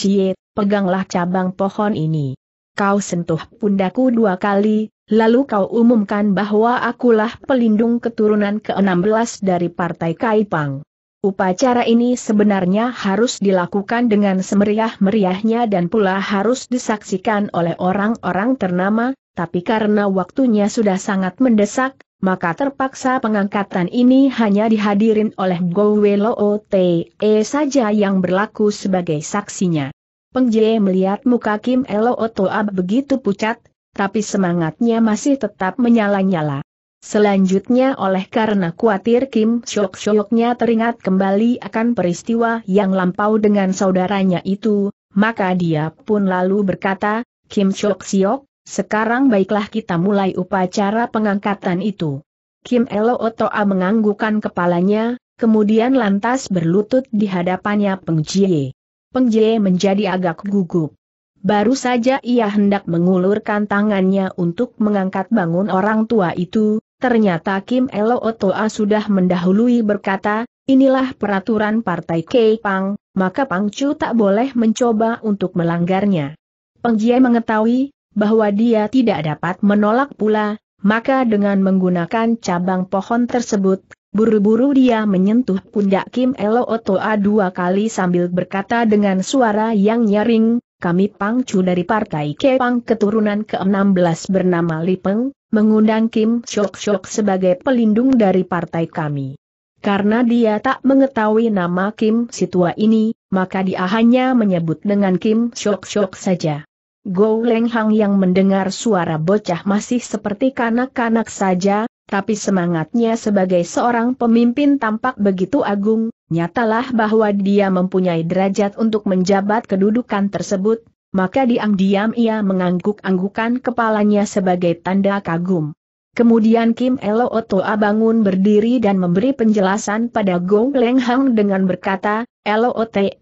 peganglah cabang pohon ini kau sentuh pundaku dua kali, lalu kau umumkan bahwa akulah pelindung keturunan ke-16 dari Partai Kaipang. Upacara ini sebenarnya harus dilakukan dengan semeriah-meriahnya dan pula harus disaksikan oleh orang-orang ternama, tapi karena waktunya sudah sangat mendesak, maka terpaksa pengangkatan ini hanya dihadirin oleh Gowelo Ote saja yang berlaku sebagai saksinya. Peng Jie melihat muka Kim Elo Otoab begitu pucat, tapi semangatnya masih tetap menyala-nyala. Selanjutnya oleh karena khawatir Kim syok-syoknya teringat kembali akan peristiwa yang lampau dengan saudaranya itu, maka dia pun lalu berkata, Kim syok-syok, sekarang baiklah kita mulai upacara pengangkatan itu. Kim Elo Otoa menganggukan kepalanya, kemudian lantas berlutut di hadapannya Peng Jie. Peng Jie menjadi agak gugup. Baru saja ia hendak mengulurkan tangannya untuk mengangkat bangun orang tua itu, ternyata Kim Elo Otoa sudah mendahului berkata, inilah peraturan partai Kei Pang, maka Pang Chu tak boleh mencoba untuk melanggarnya. Peng Jie mengetahui bahwa dia tidak dapat menolak pula, maka dengan menggunakan cabang pohon tersebut, Buru-buru dia menyentuh pundak Kim Elo Otoa dua kali sambil berkata dengan suara yang nyaring, kami pangcu dari Partai Kepang keturunan ke-16 bernama Lipeng, mengundang Kim Shok Shok sebagai pelindung dari partai kami. Karena dia tak mengetahui nama Kim Situa ini, maka dia hanya menyebut dengan Kim Shok Shok saja. Go Leng Hang yang mendengar suara bocah masih seperti kanak-kanak saja, tapi semangatnya sebagai seorang pemimpin tampak begitu agung, nyatalah bahwa dia mempunyai derajat untuk menjabat kedudukan tersebut, maka diam-diam ia mengangguk-anggukan kepalanya sebagai tanda kagum. Kemudian Kim Elo Otoa bangun berdiri dan memberi penjelasan pada Gong Lenghang dengan berkata, Elo Ote,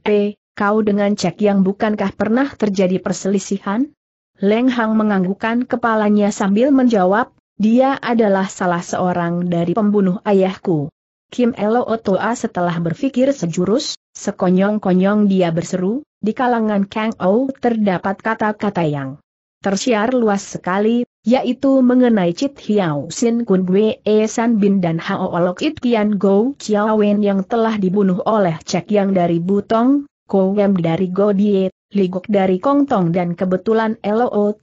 kau dengan cek yang bukankah pernah terjadi perselisihan? Lenghang Hang menganggukkan kepalanya sambil menjawab, dia adalah salah seorang dari pembunuh ayahku. Kim Elo Otoa setelah berpikir sejurus, sekonyong-konyong dia berseru, di kalangan Kang Ou terdapat kata-kata yang tersiar luas sekali, yaitu mengenai Chit Hiao Sin Kun Gue E San Bin dan Hao Olok It Kian Go Chiawen yang telah dibunuh oleh Cek Yang dari Butong, Wem dari Go Diet, Ligok dari Kong Tong dan kebetulan E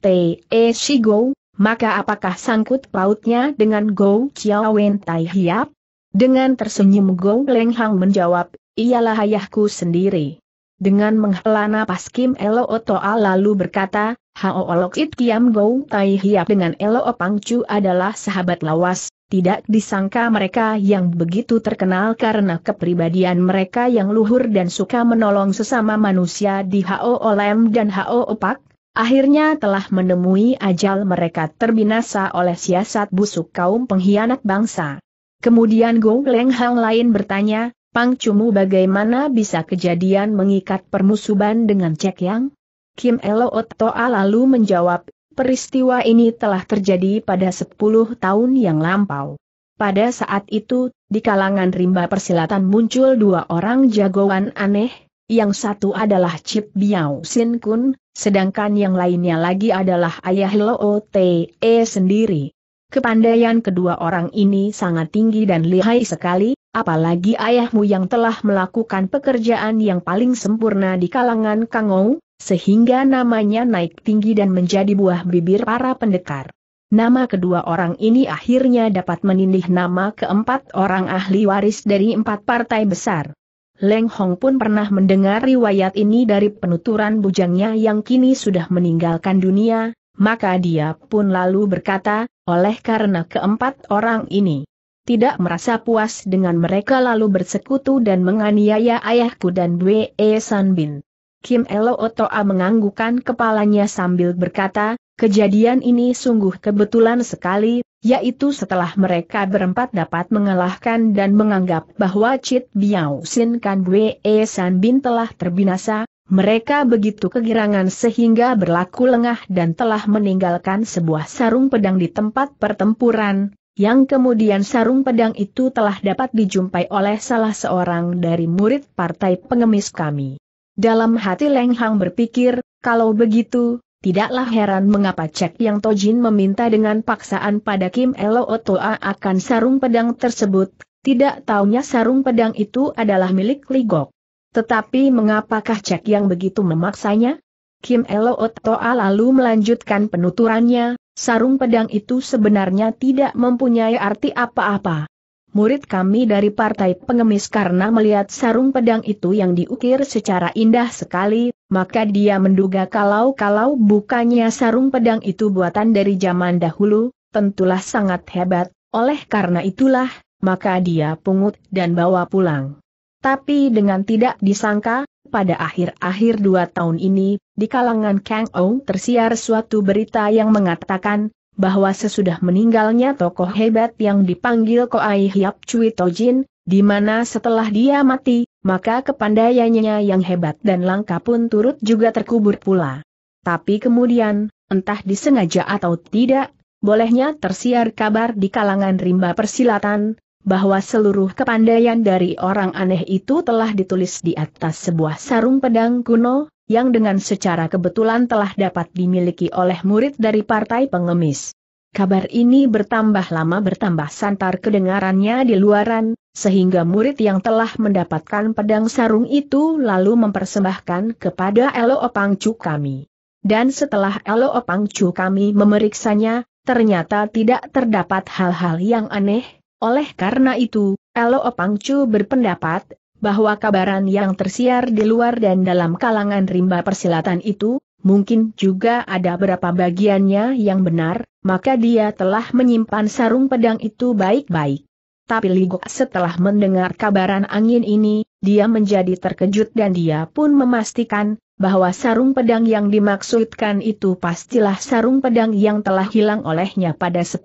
Shigo, maka apakah sangkut pautnya dengan Go Chiao Wen Tai Hiap? Dengan tersenyum Go Leng Hang menjawab, ialah ayahku sendiri. Dengan menghela napas Kim Elo Toa lalu berkata, Hao Olok It Kiam Go Tai Hiap dengan Elo Chu adalah sahabat lawas, tidak disangka mereka yang begitu terkenal karena kepribadian mereka yang luhur dan suka menolong sesama manusia di Hao Olem dan Hao Opak, Akhirnya telah menemui ajal mereka terbinasa oleh siasat busuk kaum pengkhianat bangsa. Kemudian Gong Leng Hang lain bertanya, Pang Cumu bagaimana bisa kejadian mengikat permusuhan dengan Cek Yang? Kim Elo Otoa lalu menjawab, peristiwa ini telah terjadi pada 10 tahun yang lampau. Pada saat itu, di kalangan rimba persilatan muncul dua orang jagoan aneh, yang satu adalah Chip Biao Sin Kun, sedangkan yang lainnya lagi adalah Ayah Lo Te sendiri. Kepandaian kedua orang ini sangat tinggi dan lihai sekali, apalagi ayahmu yang telah melakukan pekerjaan yang paling sempurna di kalangan Kangou, sehingga namanya naik tinggi dan menjadi buah bibir para pendekar. Nama kedua orang ini akhirnya dapat menindih nama keempat orang ahli waris dari empat partai besar. Leng Hong pun pernah mendengar riwayat ini dari penuturan bujangnya yang kini sudah meninggalkan dunia, maka dia pun lalu berkata, oleh karena keempat orang ini tidak merasa puas dengan mereka lalu bersekutu dan menganiaya ayahku dan Bwe San Bin. Kim Elo Otoa menganggukan kepalanya sambil berkata, Kejadian ini sungguh kebetulan sekali, yaitu setelah mereka berempat dapat mengalahkan dan menganggap bahwa Chit Biao Sin Kan Wei e San Bin telah terbinasa, mereka begitu kegirangan sehingga berlaku lengah dan telah meninggalkan sebuah sarung pedang di tempat pertempuran, yang kemudian sarung pedang itu telah dapat dijumpai oleh salah seorang dari murid partai pengemis kami. Dalam hati Leng Hang berpikir, kalau begitu, Tidaklah heran mengapa Cek Yang Tojin meminta dengan paksaan pada Kim Elo Otoa akan sarung pedang tersebut, tidak taunya sarung pedang itu adalah milik Ligok. Tetapi mengapakah Cek Yang begitu memaksanya? Kim Elo Otoa lalu melanjutkan penuturannya, sarung pedang itu sebenarnya tidak mempunyai arti apa-apa murid kami dari partai pengemis karena melihat sarung pedang itu yang diukir secara indah sekali, maka dia menduga kalau-kalau bukannya sarung pedang itu buatan dari zaman dahulu, tentulah sangat hebat, oleh karena itulah, maka dia pungut dan bawa pulang. Tapi dengan tidak disangka, pada akhir-akhir dua tahun ini, di kalangan Kang Ong tersiar suatu berita yang mengatakan, bahwa sesudah meninggalnya tokoh hebat yang dipanggil Koai Hiap Cui Tojin, di mana setelah dia mati, maka kepandaiannya yang hebat dan langka pun turut juga terkubur pula. Tapi kemudian, entah disengaja atau tidak, bolehnya tersiar kabar di kalangan rimba persilatan, bahwa seluruh kepandaian dari orang aneh itu telah ditulis di atas sebuah sarung pedang kuno, yang dengan secara kebetulan telah dapat dimiliki oleh murid dari partai pengemis. Kabar ini bertambah lama bertambah santar kedengarannya di luaran, sehingga murid yang telah mendapatkan pedang sarung itu lalu mempersembahkan kepada Elo Opangcu kami. Dan setelah Elo Opangcu kami memeriksanya, ternyata tidak terdapat hal-hal yang aneh, oleh karena itu, Elo Opangcu berpendapat, bahwa kabaran yang tersiar di luar dan dalam kalangan rimba persilatan itu, mungkin juga ada beberapa bagiannya yang benar, maka dia telah menyimpan sarung pedang itu baik-baik. Tapi Ligok setelah mendengar kabaran angin ini, dia menjadi terkejut dan dia pun memastikan, bahwa sarung pedang yang dimaksudkan itu pastilah sarung pedang yang telah hilang olehnya pada 10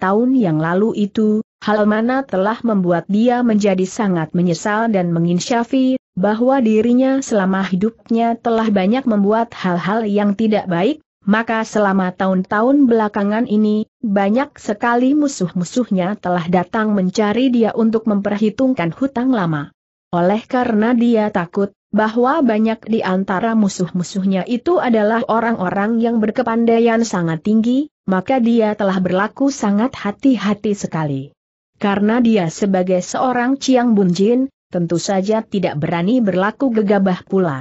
tahun yang lalu itu, Hal mana telah membuat dia menjadi sangat menyesal dan menginsyafi, bahwa dirinya selama hidupnya telah banyak membuat hal-hal yang tidak baik, maka selama tahun-tahun belakangan ini, banyak sekali musuh-musuhnya telah datang mencari dia untuk memperhitungkan hutang lama. Oleh karena dia takut bahwa banyak di antara musuh-musuhnya itu adalah orang-orang yang berkepandaian sangat tinggi, maka dia telah berlaku sangat hati-hati sekali. Karena dia sebagai seorang Ciang Bunjin, tentu saja tidak berani berlaku gegabah pula.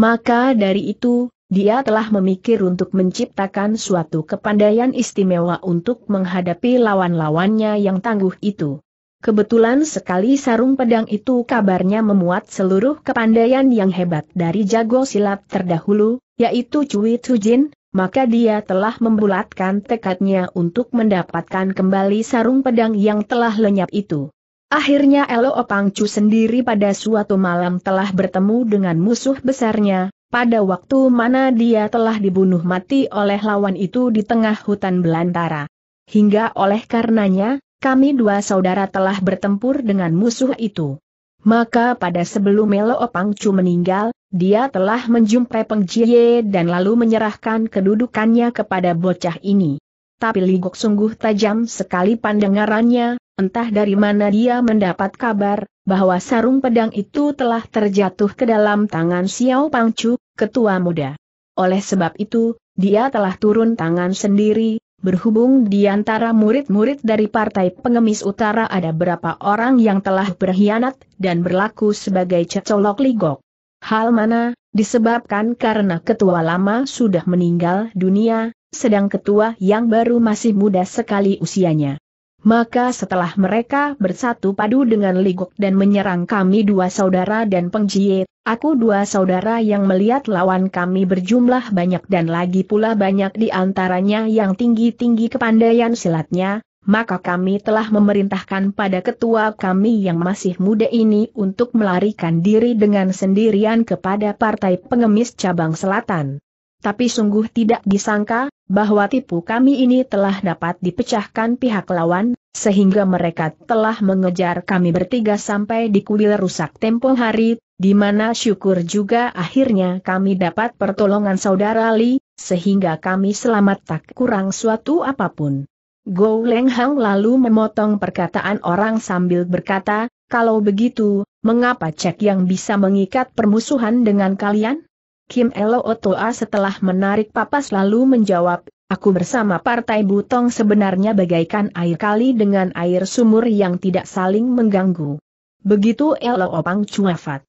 Maka dari itu, dia telah memikir untuk menciptakan suatu kepandaian istimewa untuk menghadapi lawan-lawannya yang tangguh itu. Kebetulan sekali sarung pedang itu kabarnya memuat seluruh kepandaian yang hebat dari jago silat terdahulu, yaitu Cui Tujin, maka dia telah membulatkan tekadnya untuk mendapatkan kembali sarung pedang yang telah lenyap itu. Akhirnya Elo Opangcu sendiri pada suatu malam telah bertemu dengan musuh besarnya, pada waktu mana dia telah dibunuh mati oleh lawan itu di tengah hutan belantara. Hingga oleh karenanya, kami dua saudara telah bertempur dengan musuh itu. Maka pada sebelum Melo Opangcu meninggal, dia telah menjumpai Peng Jie dan lalu menyerahkan kedudukannya kepada bocah ini. Tapi Ligok sungguh tajam sekali pandengarannya, entah dari mana dia mendapat kabar, bahwa sarung pedang itu telah terjatuh ke dalam tangan Xiao Pangcu, ketua muda. Oleh sebab itu, dia telah turun tangan sendiri, berhubung di antara murid-murid dari Partai Pengemis Utara ada berapa orang yang telah berkhianat dan berlaku sebagai cecolok ligok. Hal mana, disebabkan karena ketua lama sudah meninggal dunia, sedang ketua yang baru masih muda sekali usianya. Maka setelah mereka bersatu padu dengan Ligok dan menyerang kami dua saudara dan pengjiet, aku dua saudara yang melihat lawan kami berjumlah banyak dan lagi pula banyak di antaranya yang tinggi-tinggi kepandaian silatnya, maka kami telah memerintahkan pada ketua kami yang masih muda ini untuk melarikan diri dengan sendirian kepada partai pengemis cabang selatan. Tapi sungguh tidak disangka, bahwa tipu kami ini telah dapat dipecahkan pihak lawan, sehingga mereka telah mengejar kami bertiga sampai di kuil rusak tempo hari, di mana syukur juga akhirnya kami dapat pertolongan saudara Li, sehingga kami selamat tak kurang suatu apapun. Go Leng Hang lalu memotong perkataan orang sambil berkata, kalau begitu, mengapa cek yang bisa mengikat permusuhan dengan kalian? Kim Elo Otoa setelah menarik papas lalu menjawab, aku bersama Partai Butong sebenarnya bagaikan air kali dengan air sumur yang tidak saling mengganggu. Begitu Elo Opang Cuafat.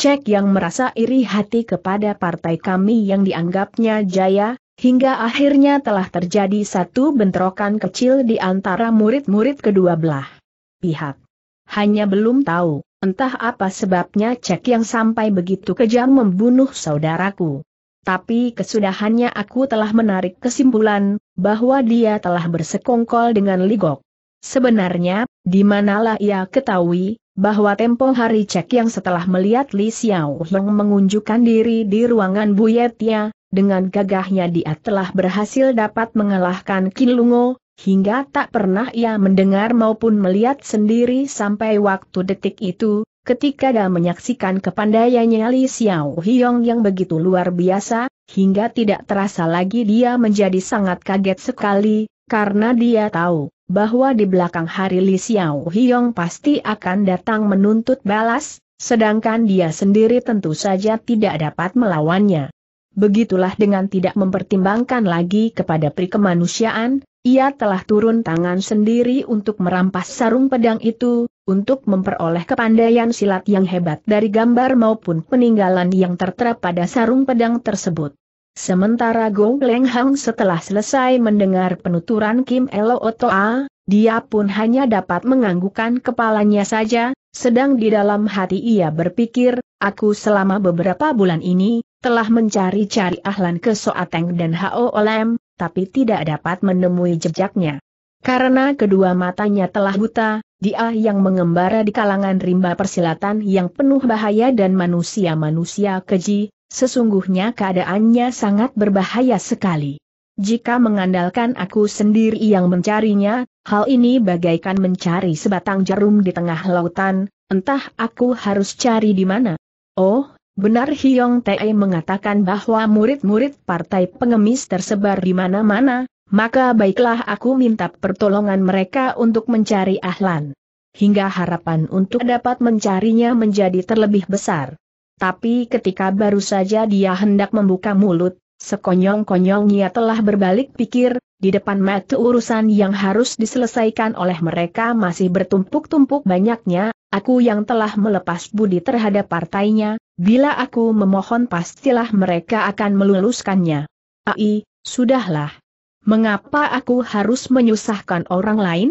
Cek yang merasa iri hati kepada partai kami yang dianggapnya jaya, Hingga akhirnya telah terjadi satu bentrokan kecil di antara murid-murid kedua belah pihak. Hanya belum tahu, entah apa sebabnya cek yang sampai begitu kejam membunuh saudaraku. Tapi kesudahannya aku telah menarik kesimpulan, bahwa dia telah bersekongkol dengan Ligok. Sebenarnya, di manalah ia ketahui, bahwa tempo hari cek yang setelah melihat Li Xiao yang mengunjukkan diri di ruangan Buyetia, dengan gagahnya dia telah berhasil dapat mengalahkan Kilungo, hingga tak pernah ia mendengar maupun melihat sendiri sampai waktu detik itu, ketika dia menyaksikan kepandaiannya Li Xiao Hiong yang begitu luar biasa, hingga tidak terasa lagi dia menjadi sangat kaget sekali, karena dia tahu bahwa di belakang hari Li Xiao Hiong pasti akan datang menuntut balas, sedangkan dia sendiri tentu saja tidak dapat melawannya. Begitulah dengan tidak mempertimbangkan lagi kepada prikemanusiaan, ia telah turun tangan sendiri untuk merampas sarung pedang itu, untuk memperoleh kepandaian silat yang hebat dari gambar maupun peninggalan yang tertera pada sarung pedang tersebut. Sementara Gong Leng Hang setelah selesai mendengar penuturan Kim Elo Otoa, dia pun hanya dapat menganggukkan kepalanya saja, sedang di dalam hati ia berpikir, aku selama beberapa bulan ini, telah mencari-cari Ahlan ke Soateng dan Hao Olem, tapi tidak dapat menemui jejaknya. Karena kedua matanya telah buta, dia yang mengembara di kalangan rimba persilatan yang penuh bahaya dan manusia-manusia keji, sesungguhnya keadaannya sangat berbahaya sekali. Jika mengandalkan aku sendiri yang mencarinya, hal ini bagaikan mencari sebatang jarum di tengah lautan, entah aku harus cari di mana. Oh, Benar Hyong Tae mengatakan bahwa murid-murid partai pengemis tersebar di mana-mana, maka baiklah aku minta pertolongan mereka untuk mencari Ahlan. Hingga harapan untuk dapat mencarinya menjadi terlebih besar. Tapi ketika baru saja dia hendak membuka mulut, sekonyong-konyongnya telah berbalik pikir, di depan mata urusan yang harus diselesaikan oleh mereka masih bertumpuk-tumpuk banyaknya, Aku yang telah melepas budi terhadap partainya, bila aku memohon pastilah mereka akan meluluskannya. Ai, sudahlah. Mengapa aku harus menyusahkan orang lain?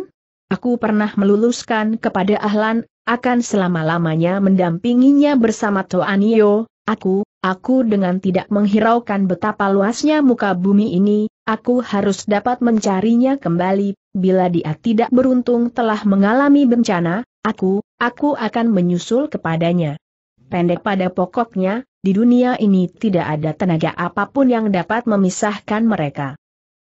Aku pernah meluluskan kepada Ahlan, akan selama-lamanya mendampinginya bersama Toanio, aku, aku dengan tidak menghiraukan betapa luasnya muka bumi ini, aku harus dapat mencarinya kembali, bila dia tidak beruntung telah mengalami bencana, aku, Aku akan menyusul kepadanya. Pendek pada pokoknya, di dunia ini tidak ada tenaga apapun yang dapat memisahkan mereka.